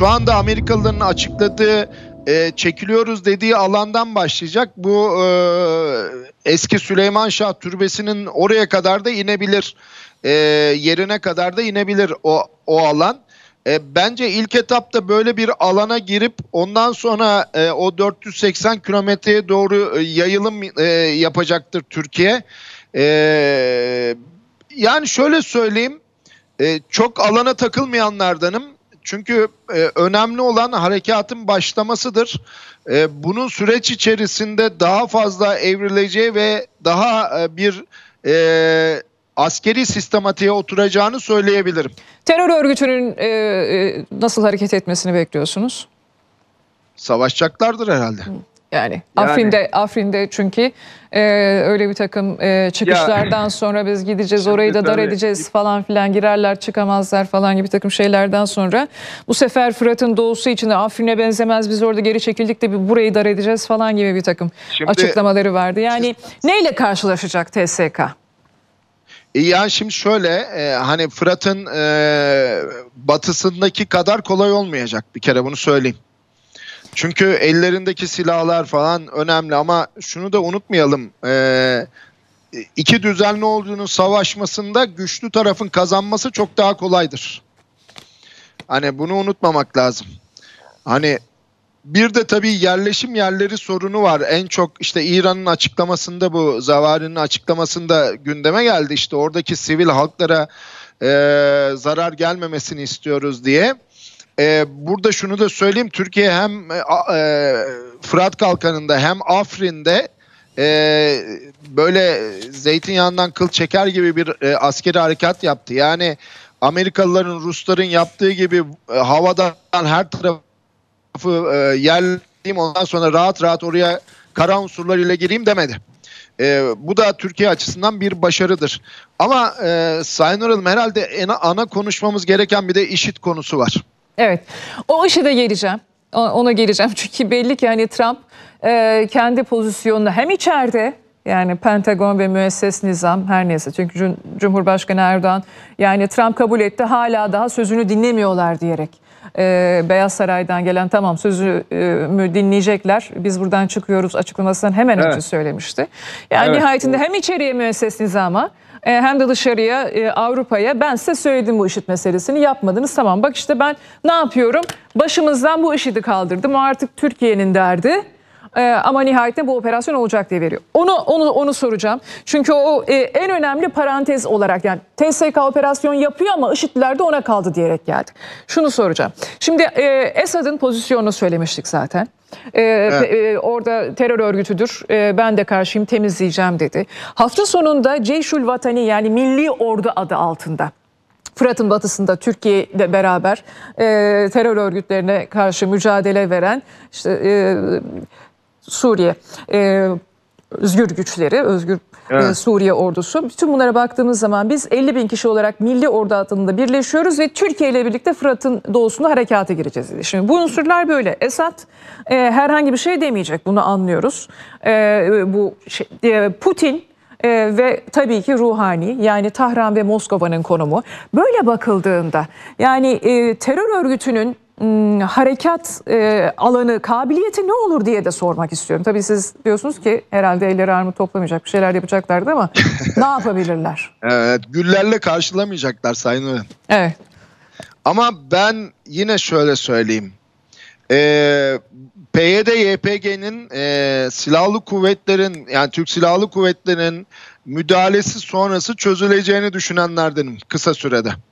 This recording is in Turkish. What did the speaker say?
şu anda Amerikalıların açıkladığı e, çekiliyoruz dediği alandan başlayacak. Bu e, eski Süleyman Şah türbesinin oraya kadar da inebilir. E, yerine kadar da inebilir o, o alan. E, bence ilk etapta böyle bir alana girip ondan sonra e, o 480 kilometreye doğru e, yayılım e, yapacaktır Türkiye. E, yani şöyle söyleyeyim e, çok alana takılmayanlardanım çünkü e, önemli olan harekatın başlamasıdır. E, bunun süreç içerisinde daha fazla evrileceği ve daha e, bir e, askeri sistematiğe oturacağını söyleyebilirim. Terör örgütünün e, e nasıl hareket etmesini bekliyorsunuz? Savaşacaklardır herhalde. Hı. Yani, yani Afrin'de Afrin'de çünkü e, öyle bir takım e, çıkışlardan ya, sonra biz gideceğiz orayı da dar edeceğiz falan filan girerler çıkamazlar falan gibi bir takım şeylerden sonra bu sefer Fırat'ın doğusu için de Afrin'e benzemez biz orada geri çekildik de bir burayı dar edeceğiz falan gibi bir takım şimdi, açıklamaları vardı. Yani siz, neyle karşılaşacak TSK? E, yani şimdi şöyle e, hani Fırat'ın e, batısındaki kadar kolay olmayacak bir kere bunu söyleyeyim. Çünkü ellerindeki silahlar falan önemli ama şunu da unutmayalım. Ee, iki düzenli olduğunun savaşmasında güçlü tarafın kazanması çok daha kolaydır. Hani bunu unutmamak lazım. Hani bir de tabii yerleşim yerleri sorunu var. En çok işte İran'ın açıklamasında bu Zavari'nin açıklamasında gündeme geldi. İşte oradaki sivil halklara e, zarar gelmemesini istiyoruz diye. E, burada şunu da söyleyeyim. Türkiye hem e, e, Fırat Kalkanı'nda hem Afrin'de e, böyle zeytinyağından kıl çeker gibi bir e, askeri harekat yaptı. Yani Amerikalıların, Rusların yaptığı gibi e, havadan her tarafı e, yerleyeyim ondan sonra rahat rahat oraya kara unsurlar ile gireyim demedi. E, bu da Türkiye açısından bir başarıdır. Ama e, Sayın Oralım herhalde en, ana konuşmamız gereken bir de işit konusu var. Evet o işe de geleceğim. Ona geleceğim çünkü belli ki hani Trump e, kendi pozisyonunu hem içeride yani Pentagon ve müesses nizam her neyse. Çünkü Cumhurbaşkanı Erdoğan yani Trump kabul etti hala daha sözünü dinlemiyorlar diyerek e, Beyaz Saray'dan gelen tamam sözü e, dinleyecekler. Biz buradan çıkıyoruz açıklamasından hemen evet. önce söylemişti. Yani evet, nihayetinde hem içeriye müesses nizama e, hem de dışarıya e, Avrupa'ya ben size söyledim bu IŞİD meselesini yapmadınız tamam bak işte ben ne yapıyorum başımızdan bu IŞİD'i kaldırdım o artık Türkiye'nin derdi. Ee, ama nihayetinde bu operasyon olacak diye veriyor. Onu onu onu soracağım. Çünkü o e, en önemli parantez olarak yani TSK operasyon yapıyor ama IŞİD'liler de ona kaldı diyerek geldi. Şunu soracağım. Şimdi e, Esad'ın pozisyonunu söylemiştik zaten. Ee, evet. e, orada terör örgütüdür. E, ben de karşıyım temizleyeceğim dedi. Hafta sonunda Ceyşül Vatani yani Milli Ordu adı altında Fırat'ın batısında Türkiye ile beraber e, terör örgütlerine karşı mücadele veren işte e, Suriye e, özgür güçleri, özgür e, evet. e, Suriye ordusu. Bütün bunlara baktığımız zaman biz 50 bin kişi olarak Milli Ordu adında birleşiyoruz ve Türkiye ile birlikte Fırat'ın doğusunda harekata gireceğiz. Dedi. Şimdi bu unsurlar böyle. Esad e, herhangi bir şey demeyecek bunu anlıyoruz. E, bu şey, e, Putin ee, ve tabii ki ruhani yani Tahran ve Moskova'nın konumu. Böyle bakıldığında yani e, terör örgütünün Hmm, harekat e, alanı kabiliyeti ne olur diye de sormak istiyorum. Tabii siz diyorsunuz ki herhalde elleri armut toplamayacak bir şeyler yapacaklardı ama ne yapabilirler? Evet güllerle karşılamayacaklar Sayın Öğren. Evet. Ama ben yine şöyle söyleyeyim. Ee, PYD YPG'nin e, silahlı kuvvetlerin yani Türk Silahlı Kuvvetleri'nin müdahalesi sonrası çözüleceğini düşünenlerdenim kısa sürede.